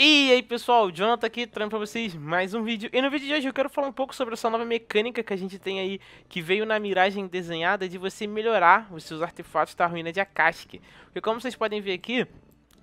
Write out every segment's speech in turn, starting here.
E aí pessoal, Jonathan aqui trazendo pra vocês mais um vídeo E no vídeo de hoje eu quero falar um pouco sobre essa nova mecânica que a gente tem aí Que veio na miragem desenhada de você melhorar os seus artefatos da ruína de Akashik Porque como vocês podem ver aqui,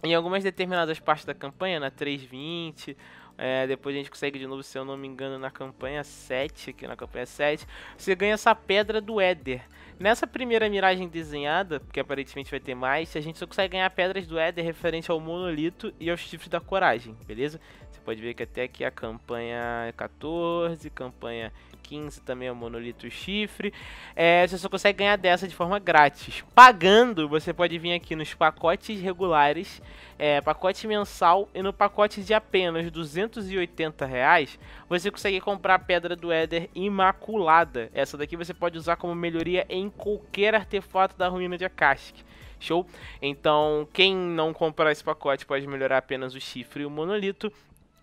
em algumas determinadas partes da campanha, na 3.20, é, depois a gente consegue de novo, se eu não me engano, na campanha 7, aqui na campanha 7, você ganha essa pedra do Éder. Nessa primeira miragem desenhada, que aparentemente vai ter mais, a gente só consegue ganhar pedras do Éder referente ao monolito e aos chifres da coragem, beleza? Você pode ver que até aqui a campanha 14, campanha 15 também é o monolito chifre. É, você só consegue ganhar dessa de forma grátis. Pagando, você pode vir aqui nos pacotes regulares, é, pacote mensal e no pacote de apenas 280 reais, você consegue comprar a Pedra do Éder Imaculada. Essa daqui você pode usar como melhoria em qualquer artefato da ruína de Akashic. Show? Então, quem não comprar esse pacote pode melhorar apenas o chifre e o monolito.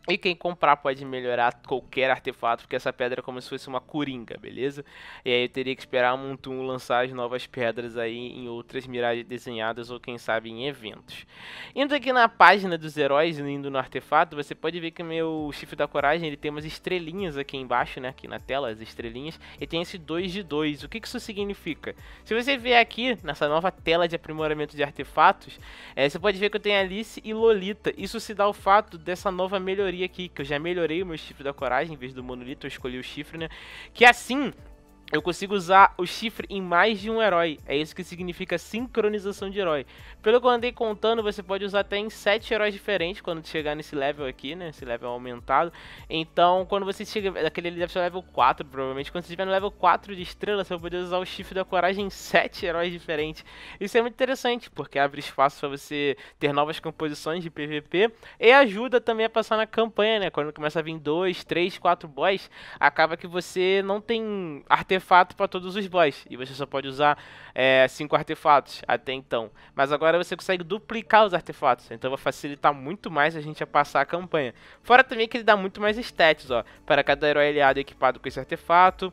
E quem comprar pode melhorar qualquer artefato, porque essa pedra é como se fosse uma coringa, beleza? E aí eu teria que esperar a Montum lançar as novas pedras aí em outras miragens desenhadas ou quem sabe em eventos. Indo aqui na página dos heróis, indo no artefato, você pode ver que o meu chifre da coragem ele tem umas estrelinhas aqui embaixo, né? Aqui na tela, as estrelinhas, e tem esse 2 de 2. O que, isso significa? Se você ver aqui nessa nova tela de aprimoramento de artefatos, é, você pode ver que eu tenho Alice e Lolita. Isso se dá ao fato dessa nova melhoria teoria aqui, que eu já melhorei o meu chifre da coragem, em vez do monolito eu escolhi o chifre, né? Que assim eu consigo usar o chifre em mais de um herói. É isso que significa sincronização de herói. Pelo que eu andei contando, você pode usar até em 7 heróis diferentes quando chegar nesse level aqui, né? Esse level aumentado. Então, quando você chega. Aquele deve ser level 4, provavelmente. Quando você estiver no level 4 de estrela, você vai poder usar o chifre da coragem em 7 heróis diferentes. Isso é muito interessante, porque abre espaço para você ter novas composições de PVP. E ajuda também a passar na campanha, né? Quando começa a vir 2, 3, 4 boys, acaba que você não tem artefatos artefato para todos os boss. E você só pode usar é, cinco artefatos até então. Mas agora você consegue duplicar os artefatos. Então vai facilitar muito mais a gente a passar a campanha. Fora também que ele dá muito mais estéticos, ó. Para cada herói aliado equipado com esse artefato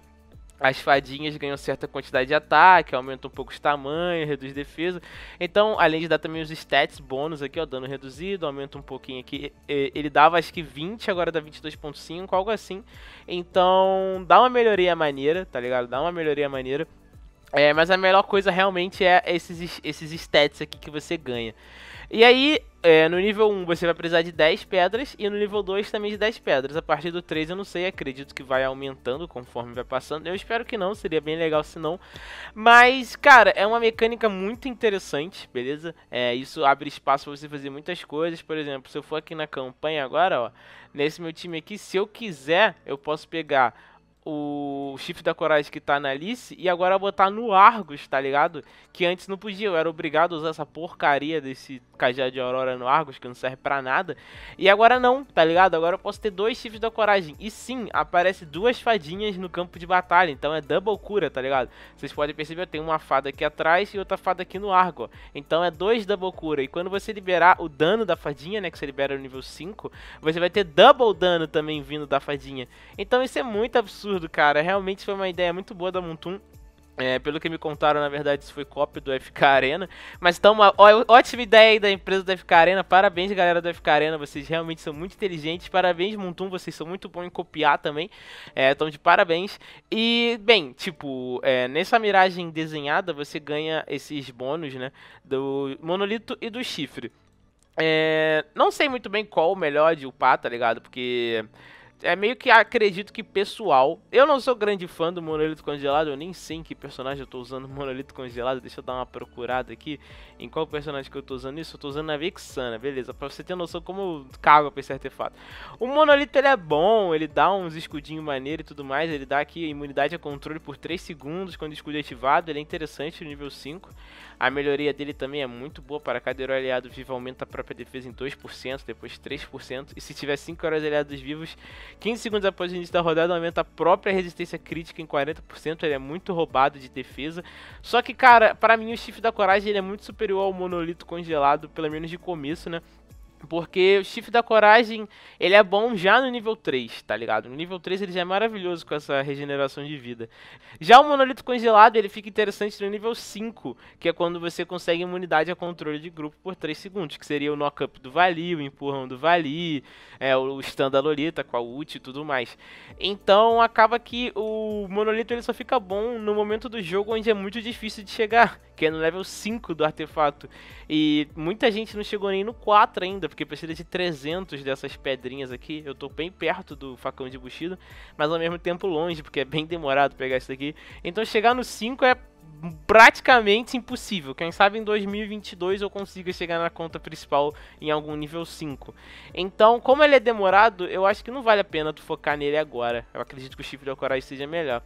as fadinhas ganham certa quantidade de ataque, aumenta um pouco os tamanhos, reduz defesa. Então, além de dar também os stats bônus aqui, ó, dano reduzido, aumenta um pouquinho aqui. Ele dava acho que 20, agora dá 22.5, algo assim. Então, dá uma melhoria maneira, tá ligado? Dá uma melhoria maneira. É, mas a melhor coisa realmente é esses, esses stats aqui que você ganha. E aí, é, no nível 1 você vai precisar de 10 pedras e no nível 2 também de 10 pedras. A partir do 3 eu não sei, acredito que vai aumentando conforme vai passando. Eu espero que não, seria bem legal se não. Mas, cara, é uma mecânica muito interessante, beleza? É, isso abre espaço pra você fazer muitas coisas. Por exemplo, se eu for aqui na campanha agora, ó, nesse meu time aqui, se eu quiser, eu posso pegar o chifre da coragem que tá na Alice e agora botar no Argus, tá ligado? Que antes não podia, eu era obrigado a usar essa porcaria desse cajado de aurora no Argus que não serve para nada. E agora não, tá ligado? Agora eu posso ter dois chifres da coragem. E sim, aparece duas fadinhas no campo de batalha, então é double cura, tá ligado? Vocês podem perceber, eu tenho uma fada aqui atrás e outra fada aqui no Argo. Então é dois double cura. E quando você liberar o dano da fadinha, né, que você libera no nível 5, você vai ter double dano também vindo da fadinha. Então isso é muito absurdo cara. Realmente foi uma ideia muito boa da Montum. É, pelo que me contaram, na verdade, isso foi cópia do FK Arena. Mas então, uma ó, ótima ideia aí da empresa do FK Arena. Parabéns, galera do FK Arena. Vocês realmente são muito inteligentes. Parabéns, Montum. Vocês são muito bons em copiar também. É, de parabéns. E, bem, tipo, é, nessa miragem desenhada, você ganha esses bônus, né? Do monolito e do chifre. É, não sei muito bem qual o melhor de upar, tá ligado? Porque é meio que acredito que pessoal. Eu não sou grande fã do monolito congelado, eu nem sei em que personagem eu tô usando monolito congelado. Deixa eu dar uma procurada aqui em qual personagem que eu tô usando isso. Eu tô usando a Vixana, beleza, pra você ter noção como eu cago pra esse artefato. O monolito ele é bom, ele dá uns escudinhos maneiro e tudo mais. Ele dá aqui imunidade a controle por 3 segundos quando o escudo é ativado. Ele é interessante no nível 5. A melhoria dele também é muito boa para cada herói aliado vivo, aumenta a própria defesa em 2%, depois 3%. E se tiver 5 heróis aliados vivos 15 segundos após o início da rodada, aumenta a própria resistência crítica em 40%. Ele é muito roubado de defesa. Só que, cara, para mim o chifre da coragem ele é muito superior ao monolito congelado, pelo menos de começo, né? Porque o chifre da coragem, ele é bom já no nível 3, tá ligado? No nível 3 ele já é maravilhoso com essa regeneração de vida. Já o monolito congelado, ele fica interessante no nível 5, que é quando você consegue imunidade a controle de grupo por 3 segundos, que seria o knock-up do Vali, o empurrão do Vali, é, o stand da Lolita com a ult e tudo mais. Então acaba que o monolito ele só fica bom no momento do jogo onde é muito difícil de chegar, que é no level 5 do artefato. E muita gente não chegou nem no 4 ainda, porque porque precisa de 300 dessas pedrinhas aqui. Eu tô bem perto do facão de Bushido, mas ao mesmo tempo longe, porque é bem demorado pegar isso daqui. Então chegar no 5 é praticamente impossível. Quem sabe em 2022 eu consiga chegar na conta principal em algum nível 5. Então, como ele é demorado, eu acho que não vale a pena tu focar nele agora. Eu acredito que o chip de coragem seja melhor.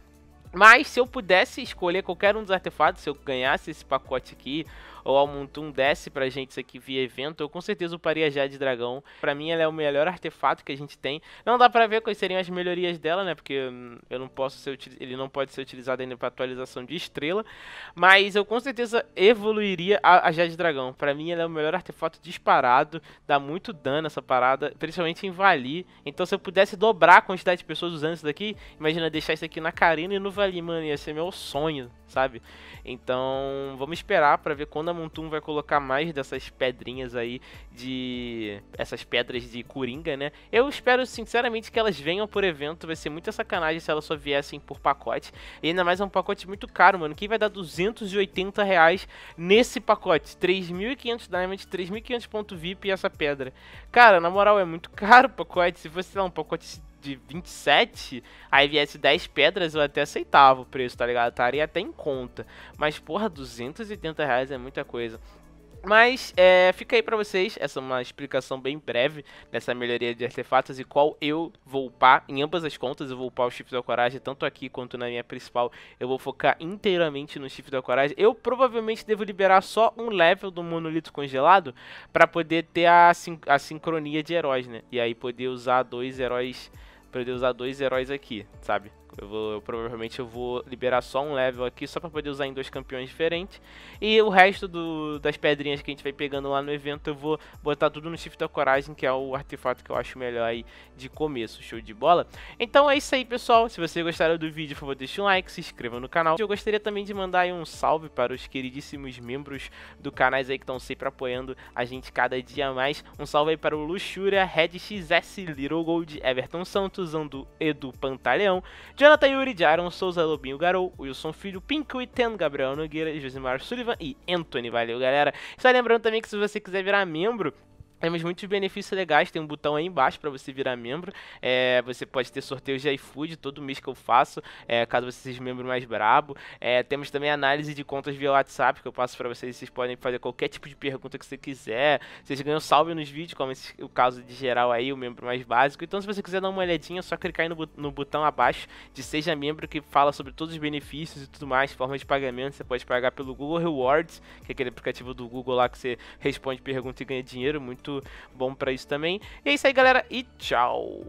Mas se eu pudesse escolher qualquer um dos artefatos, se eu ganhasse esse pacote aqui, ou ao Mutum desce pra gente isso aqui via evento, eu com certeza uparia já de dragão. Pra mim ela é o melhor artefato que a gente tem. Não dá pra ver quais seriam as melhorias dela, né? Porque hum, eu não posso ser ele não pode ser utilizado ainda pra atualização de estrela. Mas eu com certeza evoluiria a, a Jade Dragão. Pra mim ela é o melhor artefato disparado. Dá muito dano essa parada, principalmente em Vali. Então se eu pudesse dobrar a quantidade de pessoas usando isso daqui, imagina deixar isso aqui na Karina e no Vali, mano. Ia ser meu sonho, sabe? Então vamos esperar pra ver quando a Mutum vai colocar mais dessas pedrinhas aí de. essas pedras de coringa, né? Eu espero sinceramente que elas venham por evento, vai ser muita sacanagem se elas só viessem por pacote. E ainda mais é um pacote muito caro, mano, que vai dar 280 reais nesse pacote: 3.500 Diamond, 3.500 ponto VIP e essa pedra. Cara, na moral, é muito caro o pacote. Se fosse lá um pacote de 27, aí viesse 10 pedras, eu até aceitava o preço, tá ligado? Estaria até em conta. Mas, porra, 280 reais é muita coisa. Mas é, fica aí para vocês, essa é uma explicação bem breve dessa melhoria de artefatos e qual eu vou upar em ambas as contas. Eu vou upar o Chifre da Coragem, tanto aqui quanto na minha principal. Eu vou focar inteiramente no Chifre da Coragem. Eu provavelmente devo liberar só um level do Monolito Congelado para poder ter a, sin a sincronia de heróis, né? E aí poder usar dois heróis pra eu usar dois heróis aqui, sabe? Eu, vou, eu provavelmente eu vou liberar só um level aqui, só para poder usar em dois campeões diferentes. E o resto do, das pedrinhas que a gente vai pegando lá no evento, eu vou botar tudo no Shift da Coragem, que é o artefato que eu acho melhor aí de começo. Show de bola? Então é isso aí, pessoal. Se vocês gostaram do vídeo, por favor, deixe um like, se inscreva no canal. Eu gostaria também de mandar um salve para os queridíssimos membros do canais aí que estão sempre apoiando a gente cada dia mais. Um salve aí para o Luxúria, Red XS, Little Gold, Everton Santos, Andu, Edu Pantaleão, Jonathan Yuri, Jaron Souza, Lobinho Garou, Wilson Filho, Pinko, Ten, Gabriel Nogueira, Josimar Sullivan e Anthony. Valeu, galera. Só lembrando também que se você quiser virar membro, temos muitos benefícios legais, tem um botão aí embaixo para você virar membro. É, você pode ter sorteios de iFood todo mês que eu faço, é, caso você seja membro mais brabo. É, temos também análise de contas via WhatsApp que eu passo para vocês. Vocês podem fazer qualquer tipo de pergunta que você quiser. Vocês ganham salve nos vídeos, como esse, o caso de geral aí, o membro mais básico. Então, se você quiser dar uma olhadinha, é só clicar aí no, no botão abaixo de Seja Membro, que fala sobre todos os benefícios e tudo mais, forma de pagamento. Você pode pagar pelo Google Rewards, que é aquele aplicativo do Google lá que você responde pergunta e ganha dinheiro. Muito bom para isso também. E é isso aí, galera, e tchau!